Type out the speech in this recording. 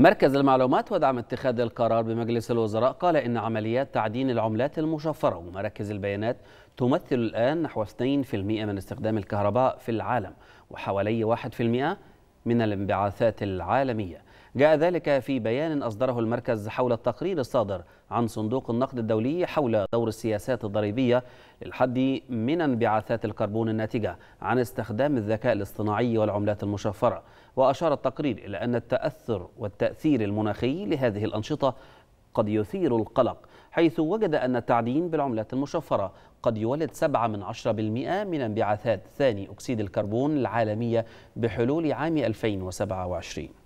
مركز المعلومات ودعم اتخاذ القرار بمجلس الوزراء قال إن عمليات تعدين العملات المشفرة ومراكز البيانات تمثل الآن نحو 2% من استخدام الكهرباء في العالم وحوالي 1% من الانبعاثات العالمية جاء ذلك في بيان أصدره المركز حول التقرير الصادر عن صندوق النقد الدولي حول دور السياسات الضريبية للحد من انبعاثات الكربون الناتجة عن استخدام الذكاء الاصطناعي والعملات المشفرة وأشار التقرير إلى أن التأثر والتأثير المناخي لهذه الأنشطة قد يثير القلق حيث وجد أن التعدين بالعملات المشفرة قد يولد 7 من من انبعاثات ثاني أكسيد الكربون العالمية بحلول عام 2027